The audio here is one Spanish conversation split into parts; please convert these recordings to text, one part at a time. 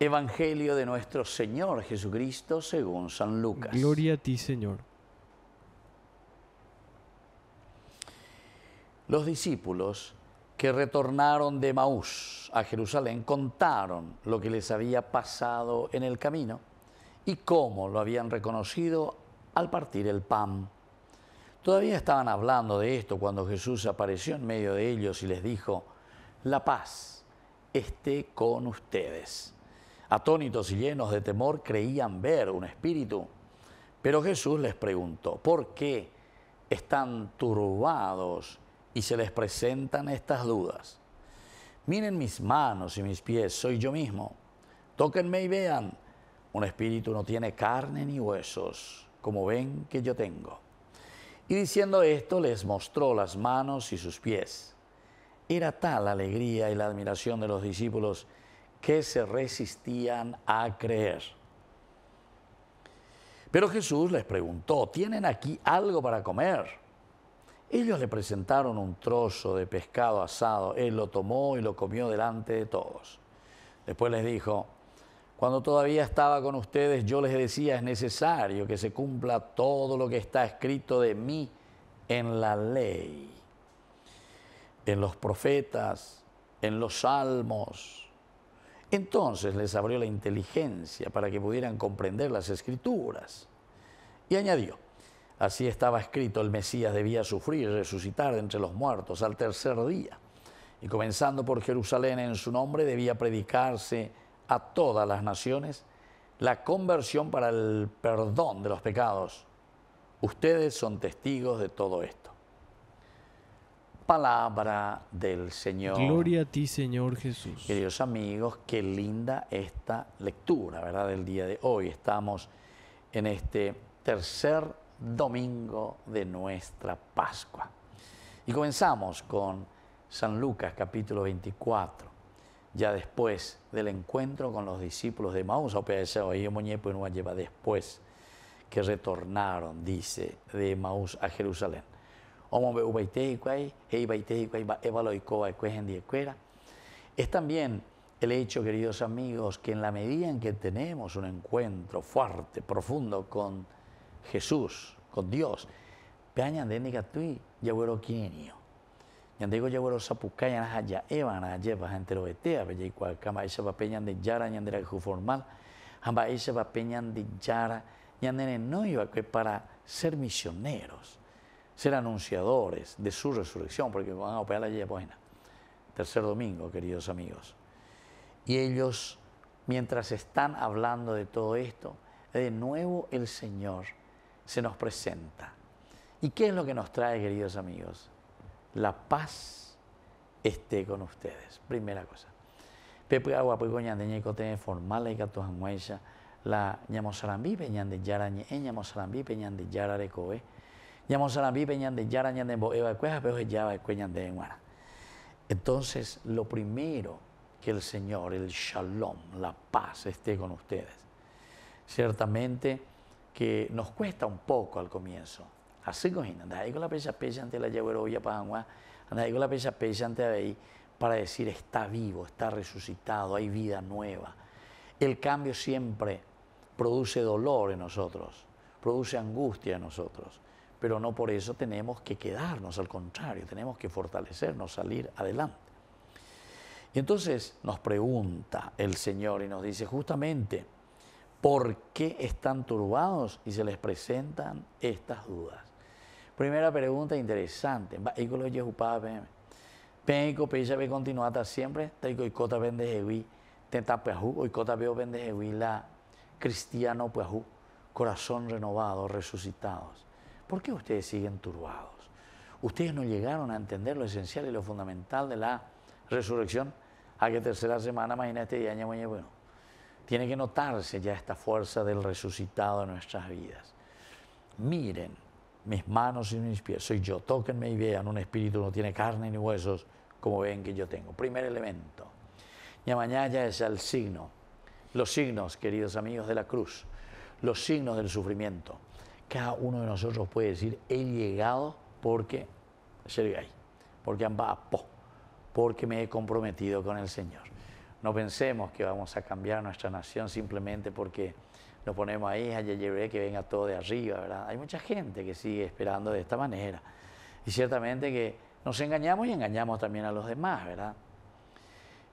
Evangelio de nuestro Señor Jesucristo según San Lucas. Gloria a ti, Señor. Los discípulos que retornaron de Maús a Jerusalén contaron lo que les había pasado en el camino y cómo lo habían reconocido al partir el pan. Todavía estaban hablando de esto cuando Jesús apareció en medio de ellos y les dijo, la paz esté con ustedes. Atónitos y llenos de temor creían ver un espíritu. Pero Jesús les preguntó, ¿por qué están turbados y se les presentan estas dudas? Miren mis manos y mis pies, soy yo mismo. Tóquenme y vean, un espíritu no tiene carne ni huesos, como ven que yo tengo. Y diciendo esto les mostró las manos y sus pies. Era tal la alegría y la admiración de los discípulos que se resistían a creer. Pero Jesús les preguntó, ¿tienen aquí algo para comer? Ellos le presentaron un trozo de pescado asado, él lo tomó y lo comió delante de todos. Después les dijo, cuando todavía estaba con ustedes yo les decía, es necesario que se cumpla todo lo que está escrito de mí en la ley, en los profetas, en los salmos entonces les abrió la inteligencia para que pudieran comprender las escrituras. Y añadió, así estaba escrito, el Mesías debía sufrir y resucitar entre los muertos al tercer día. Y comenzando por Jerusalén en su nombre debía predicarse a todas las naciones la conversión para el perdón de los pecados. Ustedes son testigos de todo esto palabra del Señor. Gloria a ti, Señor Jesús. Queridos amigos, qué linda esta lectura, ¿verdad? Del día de hoy. Estamos en este tercer domingo de nuestra Pascua. Y comenzamos con San Lucas capítulo 24. Ya después del encuentro con los discípulos de Maús, o y lleva después que retornaron, dice, de Maús a Jerusalén omobe ubaite iguay, heibaite iguay, evaloicoa, ecuejendiescuera. Es también el hecho, queridos amigos, que en la medida en que tenemos un encuentro fuerte, profundo con Jesús, con Dios, peña de negatui, yagüero quinio. Yandigo yagüero sapucaya, Eva evana, lleva gente betea, bella y cualcama, esa peña de yara, yandera formal, amba esa peña de yara, yandere no iba para ser misioneros ser anunciadores de su resurrección, porque van a operar la Villa pues, Buena, tercer domingo, queridos amigos. Y ellos, mientras están hablando de todo esto, de nuevo el Señor se nos presenta. ¿Y qué es lo que nos trae, queridos amigos? La paz esté con ustedes. Primera cosa. Pepe agua ñande ñeco la ñe entonces, lo primero que el Señor, el shalom, la paz, esté con ustedes. Ciertamente que nos cuesta un poco al comienzo. Así con ahí con la pecha pecha ante la yagüerovia la pecha pecha para decir está vivo, está resucitado, hay vida nueva. El cambio siempre produce dolor en nosotros, produce angustia en nosotros pero no por eso tenemos que quedarnos, al contrario, tenemos que fortalecernos, salir adelante. Y entonces nos pregunta el Señor y nos dice justamente, ¿por qué están turbados y se les presentan estas dudas? Primera pregunta interesante. y cristiano Corazón renovado, resucitados. ¿Por qué ustedes siguen turbados? ¿Ustedes no llegaron a entender lo esencial y lo fundamental de la resurrección? A ah, que tercera semana, imagínate, y año, mañana, bueno, tiene que notarse ya esta fuerza del resucitado en nuestras vidas. Miren mis manos y mis pies, soy yo, tóquenme y vean, un espíritu no tiene carne ni huesos como ven que yo tengo. Primer elemento. Y mañana ya es el signo, los signos, queridos amigos, de la cruz, los signos del sufrimiento cada uno de nosotros puede decir, he llegado porque llegué ahí, porque po, porque me he comprometido con el Señor. No pensemos que vamos a cambiar nuestra nación simplemente porque lo ponemos ahí, ayer llegué, que venga todo de arriba, ¿verdad? Hay mucha gente que sigue esperando de esta manera. Y ciertamente que nos engañamos y engañamos también a los demás, ¿verdad?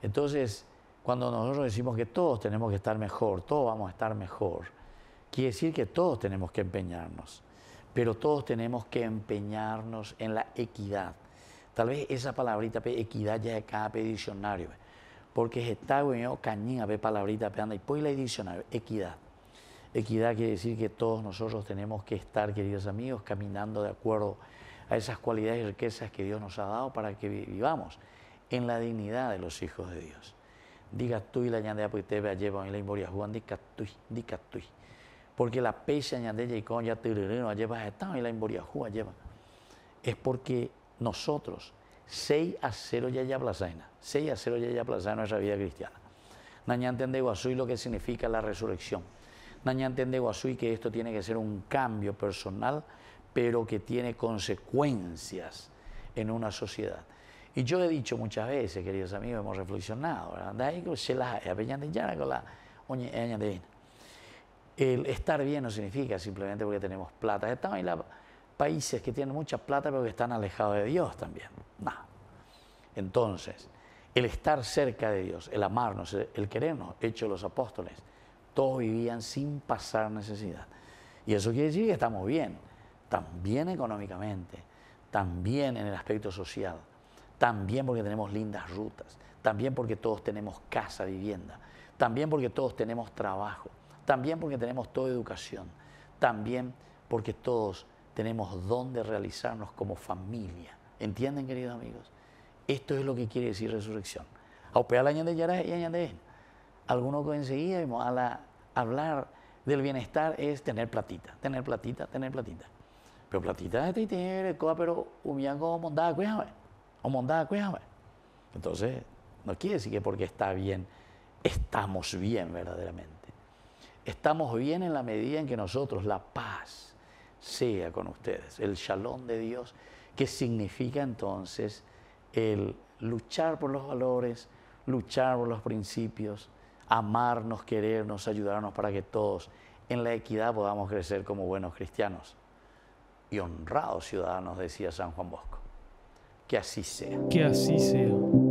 Entonces, cuando nosotros decimos que todos tenemos que estar mejor, todos vamos a estar mejor, Quiere decir que todos tenemos que empeñarnos, pero todos tenemos que empeñarnos en la equidad. Tal vez esa palabrita equidad ya es cada diccionario, porque está bueno cañina pe palabrita anda y pues la diccionario equidad. Equidad quiere decir que todos nosotros tenemos que estar, queridos amigos, caminando de acuerdo a esas cualidades y riquezas que Dios nos ha dado para que vivamos en la dignidad de los hijos de Dios. Diga tú y la ñandea de pues, te vea lleva en la inmoria Juan, diga tú, porque la pecha de ya tirurino lleva estado y la imboriajú lleva. Es porque nosotros 6 a 0 ya ya plazaina, 6 a 0 ya ya es nuestra vida cristiana. Naña entende guasuy lo que significa la resurrección. Naña entende guasuy que esto tiene que ser un cambio personal, pero que tiene consecuencias en una sociedad. Y yo he dicho muchas veces, queridos amigos, hemos reflexionado, ¿verdad? De ahí que se de con la oña de el estar bien no significa simplemente porque tenemos plata. Estamos en países que tienen mucha plata pero que están alejados de Dios también. No. Entonces, el estar cerca de Dios, el amarnos, el querernos, hecho los apóstoles, todos vivían sin pasar necesidad. Y eso quiere decir que estamos bien, también económicamente, también en el aspecto social, también porque tenemos lindas rutas, también porque todos tenemos casa, vivienda, también porque todos tenemos trabajo también porque tenemos toda educación, también porque todos tenemos dónde realizarnos como familia. ¿Entienden, queridos amigos? Esto es lo que quiere decir resurrección. Aupear la de Yara y añade Algunos enseguida, al hablar del bienestar es tener platita, tener platita, tener platita. Pero platita de tener, pero como montada cuéjame, o montada cuéjame. Entonces, no quiere decir que porque está bien, estamos bien verdaderamente. Estamos bien en la medida en que nosotros, la paz sea con ustedes, el shalom de Dios, que significa entonces el luchar por los valores, luchar por los principios, amarnos, querernos, ayudarnos para que todos en la equidad podamos crecer como buenos cristianos y honrados ciudadanos, decía San Juan Bosco. Que así sea. Que así sea.